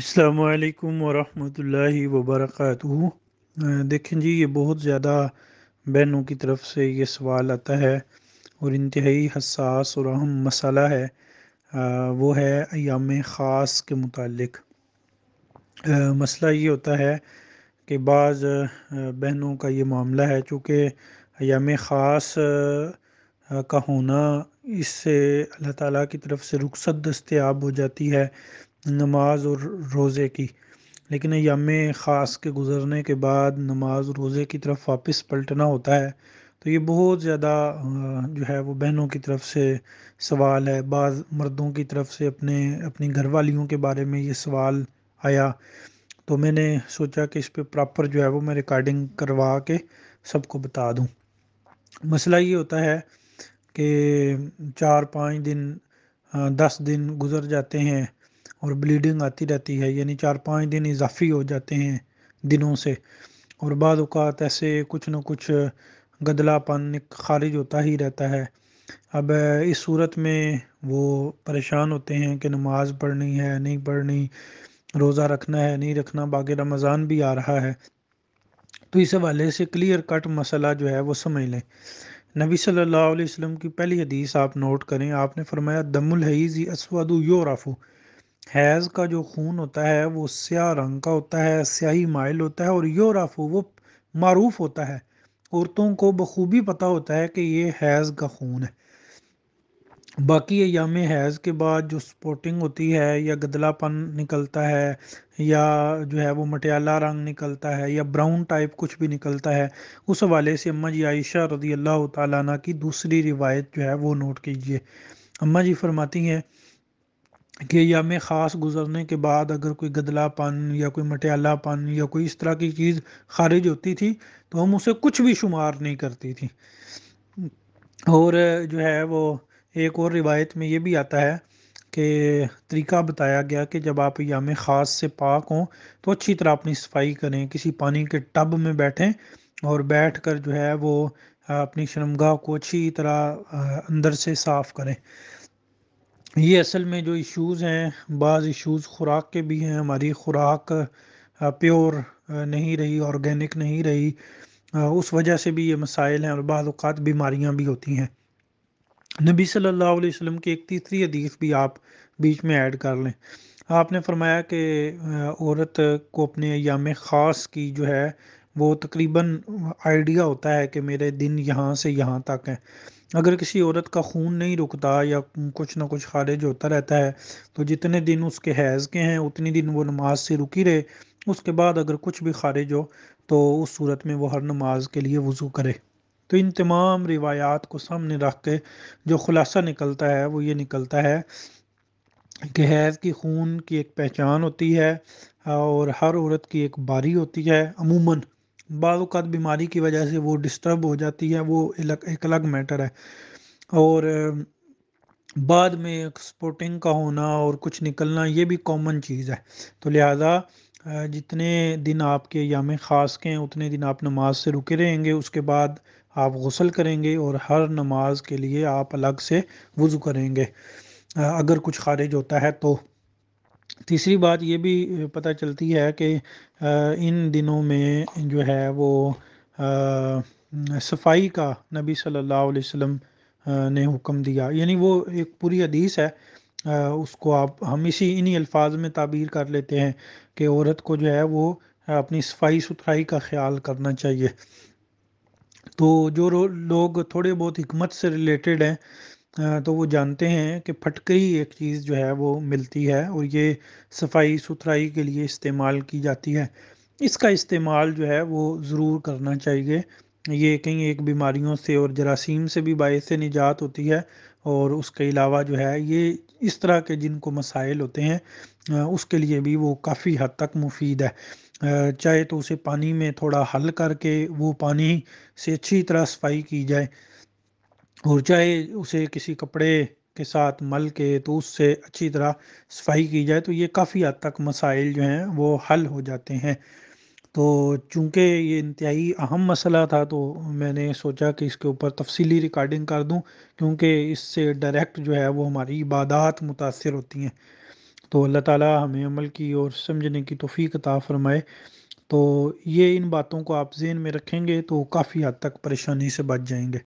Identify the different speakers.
Speaker 1: अल्लाम वरहमतुल्लाहि वबरक देखें जी ये बहुत ज़्यादा बहनों की तरफ से ये सवाल आता है और इंतहाई हसास और अहम मसला है आ, वो है याम ख़ास के मतलब मसला ये होता है कि बाज़ बहनों का ये मामला है चूँकि याम ख़ास का होना इससे अल्लाह ताली की तरफ से रुखसत दस्तियाब हो जाती है नमाज और रोज़े की लेकिन याम ख़ास के गुज़रने के बाद नमाज और रोज़े की तरफ वापस पलटना होता है तो ये बहुत ज़्यादा जो है वो बहनों की तरफ से सवाल है बाद मर्दों की तरफ से अपने अपनी घर वालियों के बारे में ये सवाल आया तो मैंने सोचा कि इस पर प्रॉपर जो है वो मैं रिकॉर्डिंग करवा के सबको बता दूँ मसला ये होता है कि चार पाँच दिन दस दिन गुज़र जाते हैं और ब्लीडिंग आती रहती है यानी चार पाँच दिन इजाफी हो जाते हैं दिनों से और बाद अवत ऐसे कुछ न कुछ गदलापन खारिज होता ही रहता है अब इस सूरत में वो परेशान होते हैं कि नमाज पढ़नी है नहीं पढ़नी रोज़ा रखना है नहीं रखना बाकी रमज़ान भी आ रहा है तो इस हवाले से क्लियर कट मसला जो है वो समझ लें नबी सल्लल्लाहु अलैहि वसल्लम की पहली हदीस आप नोट करें आपने फरमाया दमुल हईज़ असवद योराफू हैज़ का जो खून होता है वो स्याह रंग का होता है स्याही माइल होता है और योराफो वो मरूफ होता है औरतों को बखूबी पता होता है कि ये हैज़ का खून है बाकी याम हैज़ के बाद जो स्पोर्टिंग होती है या गदलापन निकलता है या जो है वो मटियाला रंग निकलता है या ब्राउन टाइप कुछ भी निकलता है उस हवाले से अम्मा जी आयशा रदी अल्लाह ताली की दूसरी रिवायत जो है वो नोट कीजिए अम्मा जी फरमाती हैं कि याम ख़ास गुजरने के बाद अगर कोई गदलापन या कोई मटियालापन या कोई इस तरह की चीज़ खारिज होती थी तो हम उसे कुछ भी शुमार नहीं करती थी और जो है वो एक और रिवायत में ये भी आता है कि तरीका बताया गया कि जब आप याम ख़ास से पाक हों तो अच्छी तरह अपनी सफाई करें किसी पानी के टब में बैठें और बैठ कर जो है वो अपनी शर्मगा को अच्छी तरह अंदर से साफ़ करें ये असल में जो इश्यूज़ हैं बाज़ इश्यूज़ खुराक के भी हैं हमारी खुराक प्योर नहीं रही ऑर्गेनिक नहीं रही उस वजह से भी ये मसाइल हैं और बाज़ात बीमारियाँ भी होती हैं नबी सल्लल्लाहु अलैहि वसल्लम की एक तीसरी हदीस भी आप बीच में ऐड कर लें आपने फरमाया कि औरत को अपने याम ख़ास की जो है वो तकरीबन आइडिया होता है कि मेरे दिन यहाँ से यहाँ तक हैं अगर किसी औरत का खून नहीं रुकता या कुछ ना कुछ खारिज होता रहता है तो जितने दिन उसके हैज़ के हैं उतनी दिन वो नमाज से रुकी रहे उसके बाद अगर कुछ भी खारिज हो तो उस सूरत में वो हर नमाज के लिए वज़ू करे तो इन तमाम रिवायात को सामने रख के जो खुलासा निकलता है वो ये निकलता है कि हैज़ की खून की एक पहचान होती है और हर औरत की एक बारी होती है अमूमन बाद बीमारी की वजह से वो डिस्टर्ब हो जाती है वो अलग एक अलग मैटर है और बाद में स्पोर्टिंग का होना और कुछ निकलना ये भी कॉमन चीज़ है तो लिहाजा जितने दिन आपके याम ख़ास के हैं उतने दिन आप नमाज से रुके रहेंगे उसके बाद आप गसल करेंगे और हर नमाज के लिए आप अलग से वज़ू करेंगे अगर कुछ खारिज होता है तो तीसरी बात ये भी पता चलती है कि इन दिनों में जो है वो सफाई का नबी सल्लल्लाहु अलैहि वसल्लम ने हुक्म दिया यानी वो एक पूरी हदीस है उसको आप हम इसी इन्हीं अल्फाज में ताबीर कर लेते हैं कि औरत को जो है वो अपनी सफाई सुथराई का ख्याल करना चाहिए तो जो लोग थोड़े बहुत हमत से रिलेटेड हैं तो वो जानते हैं कि फटकरी एक चीज़ जो है वो मिलती है और ये सफाई सुथराई के लिए इस्तेमाल की जाती है इसका इस्तेमाल जो है वो ज़रूर करना चाहिए ये कहीं एक बीमारियों से और जरासीम से भी बायस से निजात होती है और उसके अलावा जो है ये इस तरह के जिनको मसाइल होते हैं उसके लिए भी वो काफ़ी हद तक मुफीद है चाहे तो उसे पानी में थोड़ा हल करके वो पानी से अच्छी तरह सफाई की जाए और चाहे उसे किसी कपड़े के साथ मल के तो उससे अच्छी तरह सफाई की जाए तो ये काफ़ी हद तक मसाइल जो हैं वो हल हो जाते हैं तो चूँकि ये इंतहाई अहम मसला था तो मैंने सोचा कि इसके ऊपर तफसीली रिकॉर्डिंग कर दूँ क्योंकि इससे डायरेक्ट जो है वो हमारी इबादत मुतासर होती हैं तो अल्लाह ताला हमें अमल की और समझने की तोफ़ी अता फ़रमाए तो ये इन बातों को आप जेन में रखेंगे तो काफ़ी हद तक परेशानी से बच जाएंगे